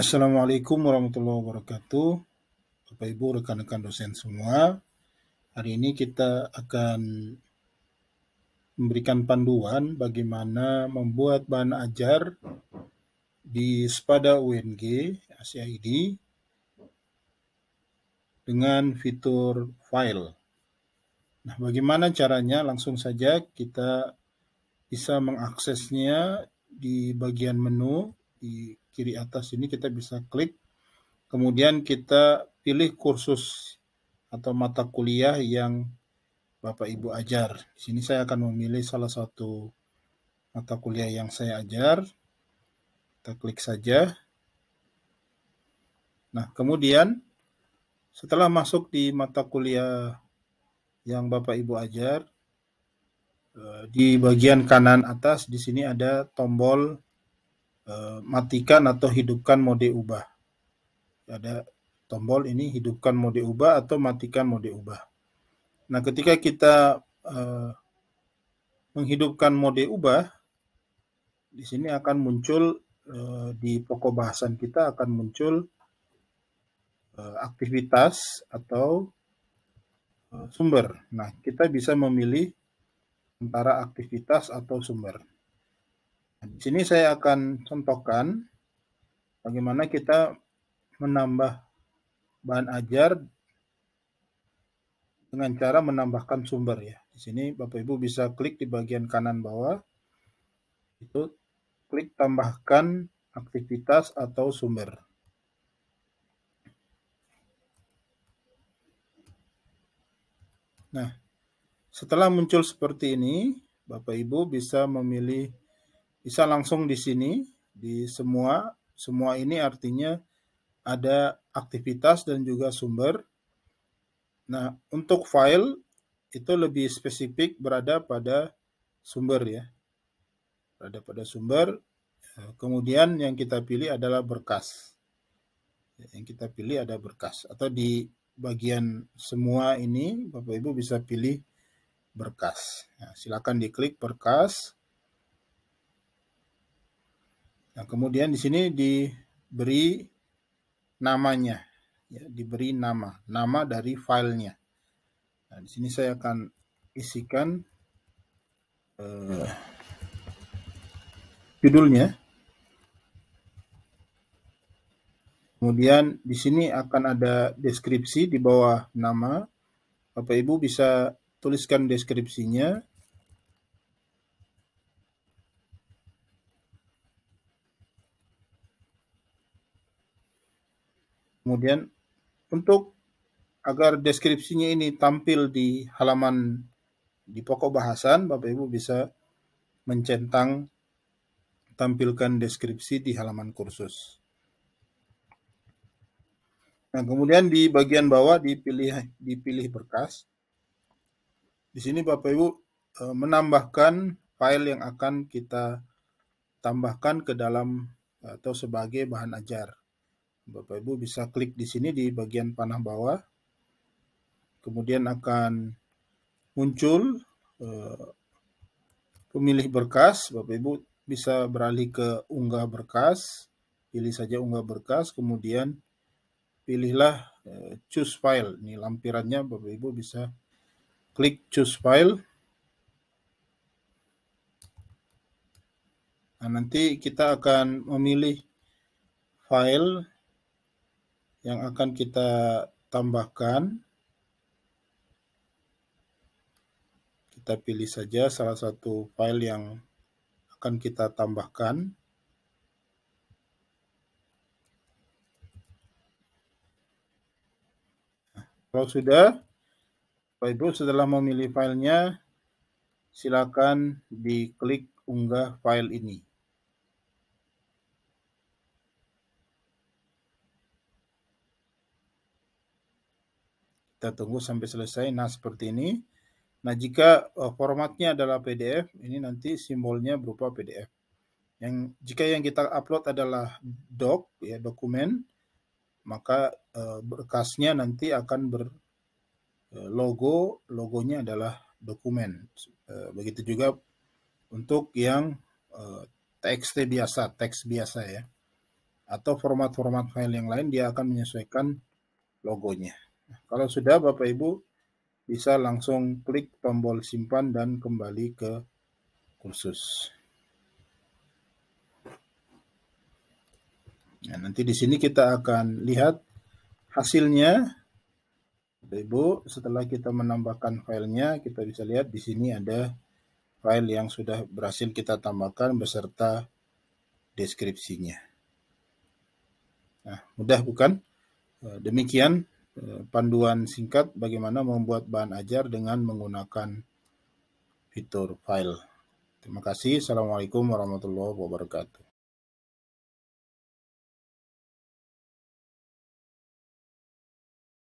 Assalamualaikum warahmatullahi wabarakatuh. Bapak Ibu rekan-rekan dosen semua. Hari ini kita akan memberikan panduan bagaimana membuat bahan ajar di Spada UNG Asia ACID dengan fitur file. Nah, bagaimana caranya? Langsung saja kita bisa mengaksesnya di bagian menu di kiri atas ini kita bisa klik. Kemudian kita pilih kursus atau mata kuliah yang Bapak Ibu ajar. Di sini saya akan memilih salah satu mata kuliah yang saya ajar. Kita klik saja. Nah, kemudian setelah masuk di mata kuliah yang Bapak Ibu ajar, eh, di bagian kanan atas di sini ada tombol Eh, matikan atau hidupkan mode ubah. Ada tombol ini hidupkan mode ubah atau matikan mode ubah. Nah, ketika kita uh, menghidupkan mode ubah, di sini akan muncul uh, di pokok bahasan kita akan muncul aktivitas atau sumber. Nah, kita bisa memilih antara aktivitas atau sumber sini saya akan contohkan bagaimana kita menambah bahan ajar dengan cara menambahkan sumber ya. Di sini Bapak Ibu bisa klik di bagian kanan bawah itu klik tambahkan aktivitas atau sumber. Nah, setelah muncul seperti ini, Bapak Ibu bisa memilih bisa langsung di sini di semua semua ini artinya ada aktivitas dan juga sumber. Nah, untuk file itu lebih spesifik berada pada sumber ya. Berada pada sumber. Eh, kemudian yang kita pilih adalah berkas. Yang kita pilih ada berkas atau di bagian semua ini Bapak Ibu bisa pilih berkas. Nah, silakan diklik berkas. Nah, kemudian di sini diberi namanya, ya, diberi nama, nama dari filenya. Nah, di sini saya akan isikan eh, judulnya. Kemudian di sini akan ada deskripsi di bawah nama. Bapak Ibu bisa tuliskan deskripsinya. Kemudian untuk agar deskripsinya ini tampil di halaman di pokok bahasan, Bapak Ibu bisa mencentang tampilkan deskripsi di halaman kursus. Nah, kemudian di bagian bawah dipilih dipilih berkas. Di sini Bapak Ibu e, menambahkan file yang akan kita tambahkan ke dalam atau sebagai bahan ajar. Bapak Ibu bisa klik di sini di bagian panah bawah. Kemudian akan muncul eh, pemilih berkas. Bapak Ibu bisa beralih ke unggah berkas. Pilih saja unggah berkas, kemudian pilihlah eh, choose file. Ini lampirannya Bapak Ibu bisa klik choose file. Nah, nanti kita akan memilih file yang akan kita tambahkan. Kita pilih saja salah satu file yang akan kita tambahkan. kalau sudah, Bapak Ibu setelah memilih filenya, silakan diklik unggah file ini. Kita tunggu sampai selesai. Nah, seperti ini. Nah, jika eh, formatnya adalah PDF, ini nanti simbolnya berupa PDF. Yang jika yang kita upload adalah doc ya dokumen, maka uh, berkasnya nanti akan ber eh, logo, logonya adalah dokumen. Uh, begitu juga untuk yang uh, TXT biasa, teks biasa ya. Atau format-format file yang lain dia akan menyesuaikan logonya. Kalau sudah Bapak Ibu bisa langsung klik tombol simpan dan kembali ke kursus. Nah, nanti di sini kita akan lihat hasilnya. Bapak Ibu, setelah kita menambahkan filenya, kita bisa lihat di sini ada file yang sudah berhasil kita tambahkan beserta deskripsinya. Nah, mudah bukan? Eh, demikian Eh, panduan singkat bagaimana membuat bahan ajar dengan menggunakan fitur file. Terima kasih. Assalamualaikum warahmatullahi wabarakatuh.